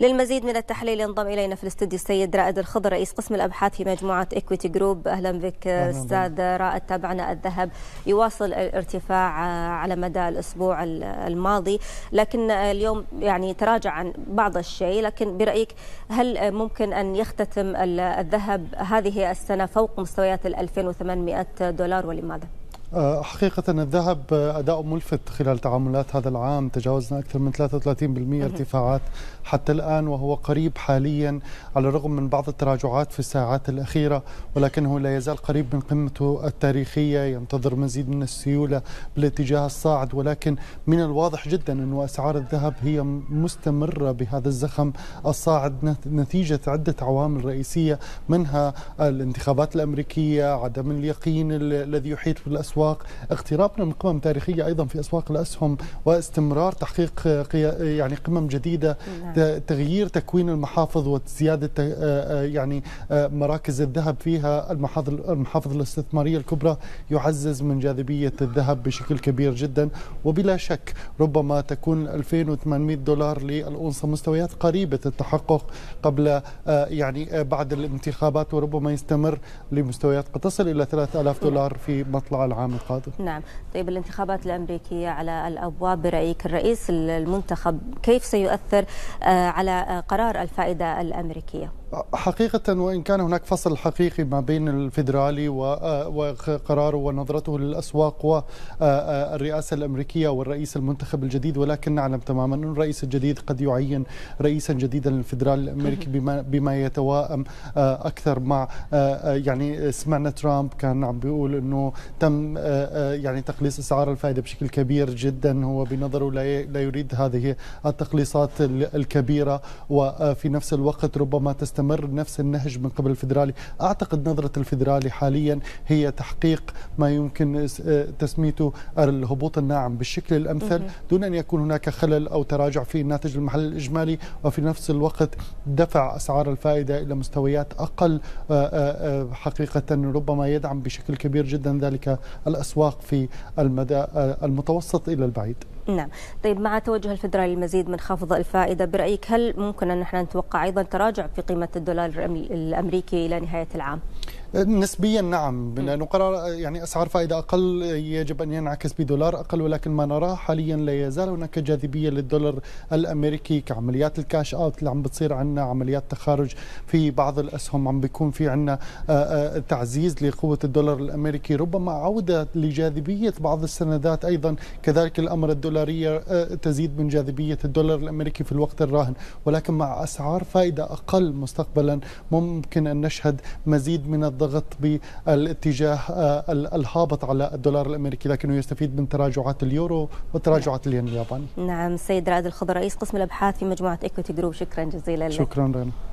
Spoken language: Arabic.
للمزيد من التحليل ينضم الينا في الاستوديو السيد رائد الخضر رئيس قسم الابحاث في مجموعه ايكويتي جروب اهلا بك استاذ رائد تابعنا الذهب يواصل الارتفاع آه، على مدى الاسبوع الماضي لكن اليوم يعني تراجع عن بعض الشيء لكن برايك هل ممكن ان يختتم الذهب هذه السنه فوق مستويات ال 2800 دولار ولماذا؟ آه، حقيقة الذهب آه، أداء ملفت خلال تعاملات هذا العام تجاوزنا أكثر من 33% ارتفاعات حتى الآن وهو قريب حاليا على الرغم من بعض التراجعات في الساعات الأخيرة ولكنه لا يزال قريب من قمته التاريخية ينتظر مزيد من السيولة بالاتجاه الصاعد ولكن من الواضح جدا أن أسعار الذهب هي مستمرة بهذا الزخم الصاعد نتيجة عدة عوامل رئيسية منها الانتخابات الأمريكية عدم اليقين الذي يحيط بالأسواق الأسواق اقترابنا من قمم تاريخية أيضا في أسواق الأسهم واستمرار تحقيق يعني قمم جديدة نعم. تغيير تكوين المحافظ وزيادة آه، آه، يعني آه، مراكز الذهب فيها المحافظ المحافظ الاستثمارية الكبرى يعزز من جاذبية الذهب بشكل كبير جدا وبلا شك ربما تكون 2800 دولار للأونصة مستويات قريبة التحقق قبل يعني بعد الانتخابات وربما يستمر لمستويات قد تصل إلى 3000 دولار في مطلع العام العام القادم نعم طيب الانتخابات الأمريكية على الأبواب برأيك الرئيس المنتخب كيف سيؤثر آه، على قرار الفائدة الأمريكية حقيقة وإن كان هناك فصل حقيقي ما بين الفيدرالي آه، وقراره ونظرته للأسواق والرئاسة آه، آه، الأمريكية والرئيس المنتخب الجديد ولكن نعلم تماما أن الرئيس الجديد قد يعين رئيسا جديدا للفيدرالي الأمريكي بما, بما يتوائم أكثر مع يعني سمعنا ترامب كان عم بيقول أنه تم يعني تقليص أسعار الفائدة بشكل كبير جدا هو بنظره لا يريد هذه التقليصات الكبيرة وفي نفس الوقت ربما تستمر يستمر نفس النهج من قبل الفيدرالي أعتقد نظرة الفيدرالي حاليا هي تحقيق ما يمكن آه، تسميته الهبوط الناعم بالشكل الأمثل دون أن يكون هناك خلل أو تراجع في الناتج المحلي الإجمالي وفي نفس الوقت دفع أسعار الفائدة إلى مستويات أقل آه، آه، حقيقة ربما يدعم بشكل كبير جدا ذلك الأسواق في المدى المتوسط إلى البعيد نعم طيب مع توجه الفدرالي المزيد من خفض الفائده برايك هل ممكن ان احنا نتوقع ايضا تراجع في قيمه الدولار الامريكي الى نهايه العام نسبيا نعم نقرر يعني اسعار فائده اقل يجب ان ينعكس بدولار اقل ولكن ما نراه حاليا لا يزال هناك جاذبيه للدولار الامريكي كعمليات الكاش اوت اللي عم بتصير عندنا عمليات تخارج في بعض الاسهم عم بيكون في عندنا آه، آه، تعزيز لقوه الدولار الامريكي ربما عوده لجاذبيه بعض السندات ايضا كذلك الامر الدولاريه آه، تزيد من جاذبيه الدولار الامريكي في الوقت الراهن ولكن مع اسعار فائده اقل مستقبلا ممكن ان نشهد مزيد من الضغط بالاتجاه آه، الهابط على الدولار الامريكي لكنه يستفيد من تراجعات اليورو وتراجعات الين الياباني. نعم سيد رائد الخضر رئيس قسم الابحاث في مجموعه ايكوتي جروب شكرا جزيلا لك. شكرا رنا.